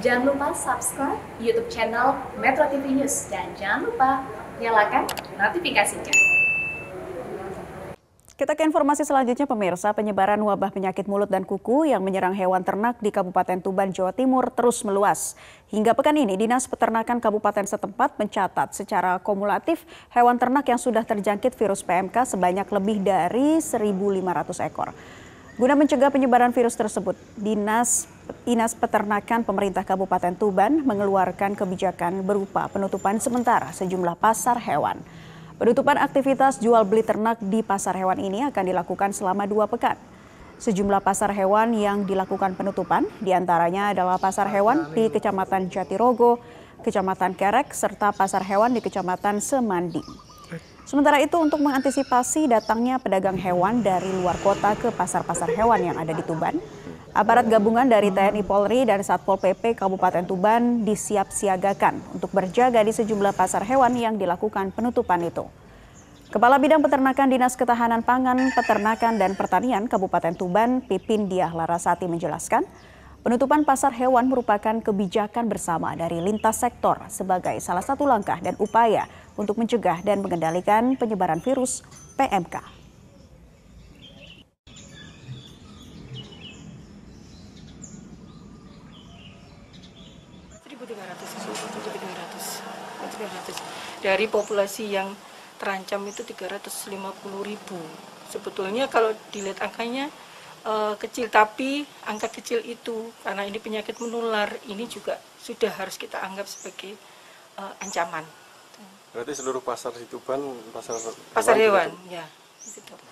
Jangan lupa subscribe YouTube channel Metro TV News dan jangan lupa nyalakan notifikasinya. Kita ke informasi selanjutnya pemirsa, penyebaran wabah penyakit mulut dan kuku yang menyerang hewan ternak di Kabupaten Tuban, Jawa Timur terus meluas. Hingga pekan ini, Dinas Peternakan Kabupaten setempat mencatat secara kumulatif hewan ternak yang sudah terjangkit virus PMK sebanyak lebih dari 1.500 ekor. Guna mencegah penyebaran virus tersebut, Dinas Dinas Peternakan Pemerintah Kabupaten Tuban mengeluarkan kebijakan berupa penutupan sementara sejumlah pasar hewan. Penutupan aktivitas jual beli ternak di pasar hewan ini akan dilakukan selama dua pekan. Sejumlah pasar hewan yang dilakukan penutupan diantaranya adalah pasar hewan di Kecamatan Jatirogo, Kecamatan Kerek, serta pasar hewan di Kecamatan Semanding. Sementara itu untuk mengantisipasi datangnya pedagang hewan dari luar kota ke pasar-pasar hewan yang ada di Tuban, aparat gabungan dari TNI Polri dan Satpol PP Kabupaten Tuban disiap-siagakan untuk berjaga di sejumlah pasar hewan yang dilakukan penutupan itu. Kepala Bidang Peternakan Dinas Ketahanan Pangan, Peternakan dan Pertanian Kabupaten Tuban, Pipin Diah Larasati menjelaskan, Penutupan pasar hewan merupakan kebijakan bersama dari lintas sektor sebagai salah satu langkah dan upaya untuk mencegah dan mengendalikan penyebaran virus PMK. Dari populasi yang terancam itu 350 ribu. Sebetulnya kalau dilihat angkanya uh, kecil tapi angka kecil itu karena ini penyakit menular ini juga sudah harus kita anggap sebagai uh, ancaman. Berarti seluruh pasar di Tuban pasar pasar hewan, hewan ya. Gitu.